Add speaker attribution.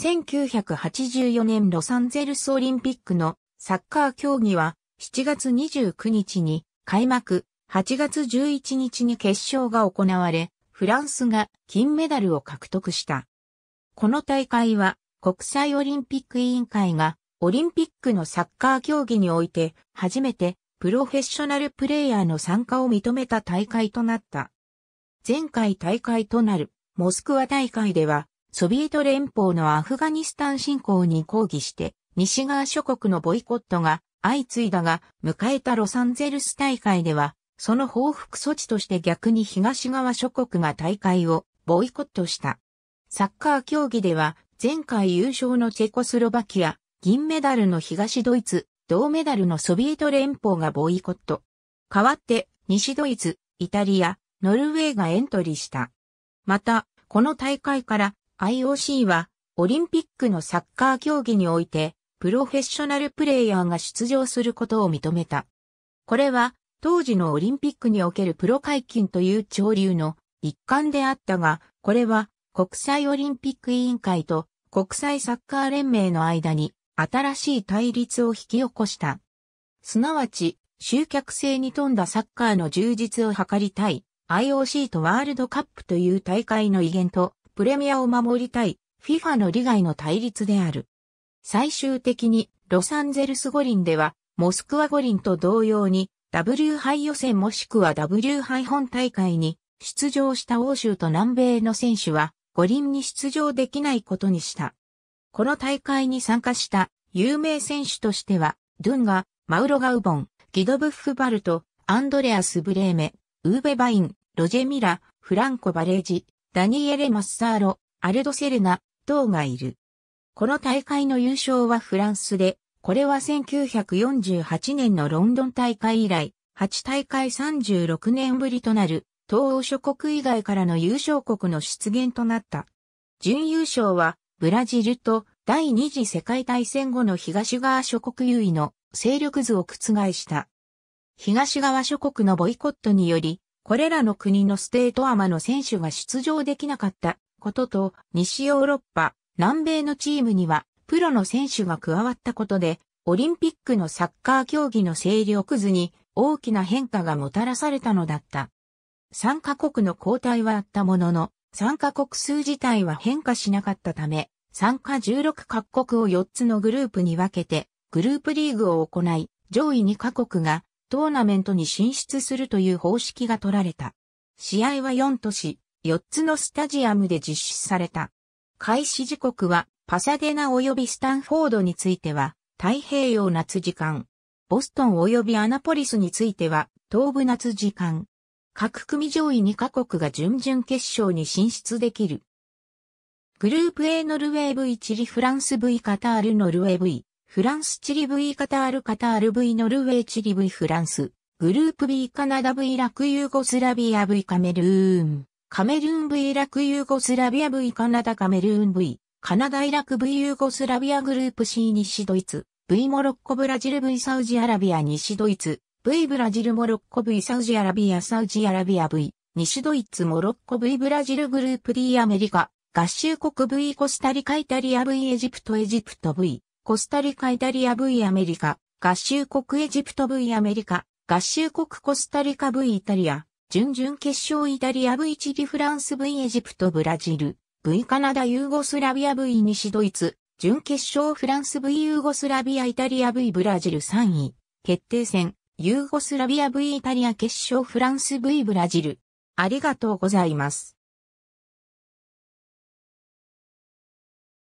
Speaker 1: 1984年ロサンゼルスオリンピックのサッカー競技は7月29日に開幕、8月11日に決勝が行われ、フランスが金メダルを獲得した。この大会は国際オリンピック委員会がオリンピックのサッカー競技において初めてプロフェッショナルプレイヤーの参加を認めた大会となった。前回大会となるモスクワ大会ではソビエト連邦のアフガニスタン侵攻に抗議して、西側諸国のボイコットが相次いだが、迎えたロサンゼルス大会では、その報復措置として逆に東側諸国が大会をボイコットした。サッカー競技では、前回優勝のチェコスロバキア、銀メダルの東ドイツ、銅メダルのソビエト連邦がボイコット。代わって、西ドイツ、イタリア、ノルウェーがエントリーした。また、この大会から IOC は、オリンピックのサッカー競技において、プロフェッショナルプレイヤーが出場することを認めた。これは、当時のオリンピックにおけるプロ解禁という潮流の一環であったが、これは国際オリンピック委員会と国際サッカー連盟の間に新しい対立を引き起こした。すなわち、集客性に富んだサッカーの充実を図りたい IOC とワールドカップという大会の威厳とプレミアを守りたい FIFA の利害の対立である。最終的にロサンゼルス五輪ではモスクワ五輪と同様に W 杯予選もしくは W 杯本大会に出場した欧州と南米の選手は五輪に出場できないことにした。この大会に参加した有名選手としては、ドゥンガ、マウロガウボン、ギドブッフバルト、アンドレアス・ブレーメ、ウーベ・バイン、ロジェ・ミラ、フランコ・バレージ、ダニエレ・マッサーロ、アルドセルナ、等がいる。この大会の優勝はフランスで、これは1948年のロンドン大会以来、8大会36年ぶりとなる、東欧諸国以外からの優勝国の出現となった。準優勝は、ブラジルと第二次世界大戦後の東側諸国優位の勢力図を覆した。東側諸国のボイコットにより、これらの国のステートアマの選手が出場できなかったことと、西ヨーロッパ、南米のチームには、プロの選手が加わったことで、オリンピックのサッカー競技の勢力図に大きな変化がもたらされたのだった。参加国の交代はあったものの、参加国数自体は変化しなかったため、参加16各国を4つのグループに分けて、グループリーグを行い、上位2カ国がトーナメントに進出するという方式が取られた。試合は4都市、4つのスタジアムで実施された。開始時刻はパサデナ及びスタンフォードについては太平洋夏時間。ボストン及びアナポリスについては東部夏時間。各組上位2カ国が準々決勝に進出できる。グループ A ノルウェー V チリフランス V カタールノルウェー V フランスチリ V カタールカタール V ノルウェーチリ V フランス、グループ B カナダ V ラクユーゴスラビア V カメルーン、カメルーン V ラクユーゴスラビア V カナダカメルーン V、カナダイラク V ユーゴスラビアグループ C 西ドイツ、V モロッコブラジル V サウジアラビア西ドイツ、V ブラジルモロッコ V サウジアラビアサウジアラビア V、西ドイツモロッコ V ブラジルグループ D アメリカ、合衆国 V コスタリカイタリア V エジプトエジプト V、コスタリカ・イタリア V アメリカ、合衆国エジプト V アメリカ、合衆国コスタリカ V イタリア、準々決勝イタリア V チリフランス V エジプトブラジル、V カナダユーゴスラビア V 西ドイツ、準決勝フランス V ユーゴスラビアイタリア V ブラジル3位、決定戦、ユーゴスラビア V イタリア決勝フランス V ブラジル。ありがとうございます。